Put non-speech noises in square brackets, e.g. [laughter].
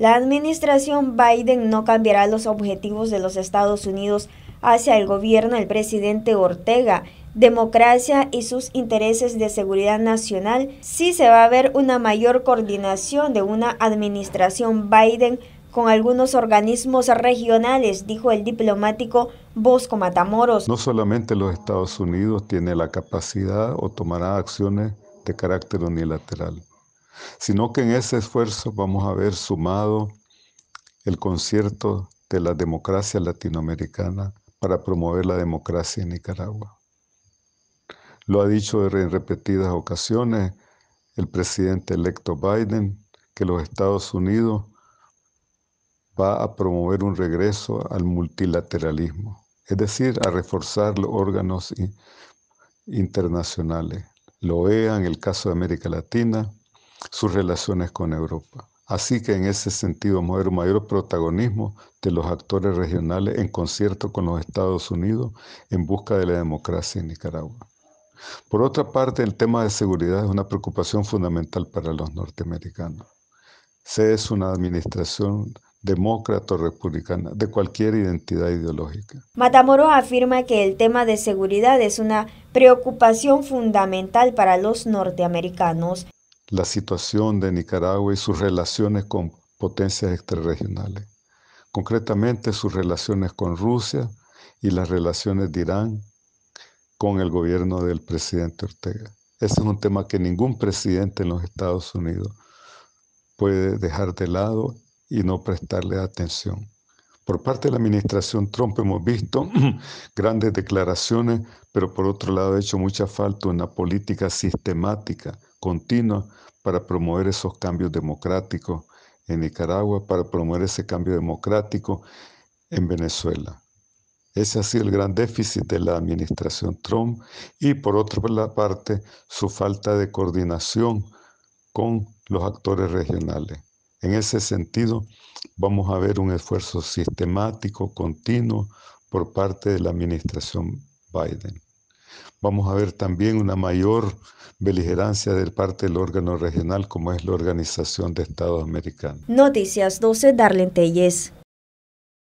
La administración Biden no cambiará los objetivos de los Estados Unidos hacia el gobierno del presidente Ortega, democracia y sus intereses de seguridad nacional, sí se va a ver una mayor coordinación de una administración Biden con algunos organismos regionales, dijo el diplomático Bosco Matamoros. No solamente los Estados Unidos tiene la capacidad o tomará acciones de carácter unilateral sino que en ese esfuerzo vamos a haber sumado el concierto de la democracia latinoamericana para promover la democracia en Nicaragua. Lo ha dicho en repetidas ocasiones el presidente electo Biden, que los Estados Unidos va a promover un regreso al multilateralismo, es decir, a reforzar los órganos internacionales, Lo vean en el caso de América Latina, sus relaciones con Europa. Así que en ese sentido vamos un mayor protagonismo de los actores regionales en concierto con los Estados Unidos en busca de la democracia en Nicaragua. Por otra parte, el tema de seguridad es una preocupación fundamental para los norteamericanos. Se es una administración demócrata o republicana, de cualquier identidad ideológica. Matamoros afirma que el tema de seguridad es una preocupación fundamental para los norteamericanos la situación de Nicaragua y sus relaciones con potencias extrarregionales, concretamente sus relaciones con Rusia y las relaciones de Irán con el gobierno del presidente Ortega. Ese es un tema que ningún presidente en los Estados Unidos puede dejar de lado y no prestarle atención. Por parte de la administración Trump hemos visto [clears throat] grandes declaraciones, pero por otro lado ha hecho mucha falta una política sistemática, continua, para promover esos cambios democráticos en Nicaragua, para promover ese cambio democrático en Venezuela. Ese ha sido el gran déficit de la administración Trump y por otra parte su falta de coordinación con los actores regionales. En ese sentido, vamos a ver un esfuerzo sistemático, continuo, por parte de la administración Biden. Vamos a ver también una mayor beligerancia de parte del órgano regional como es la Organización de Estados Americanos. Noticias 12, Darlene Telles.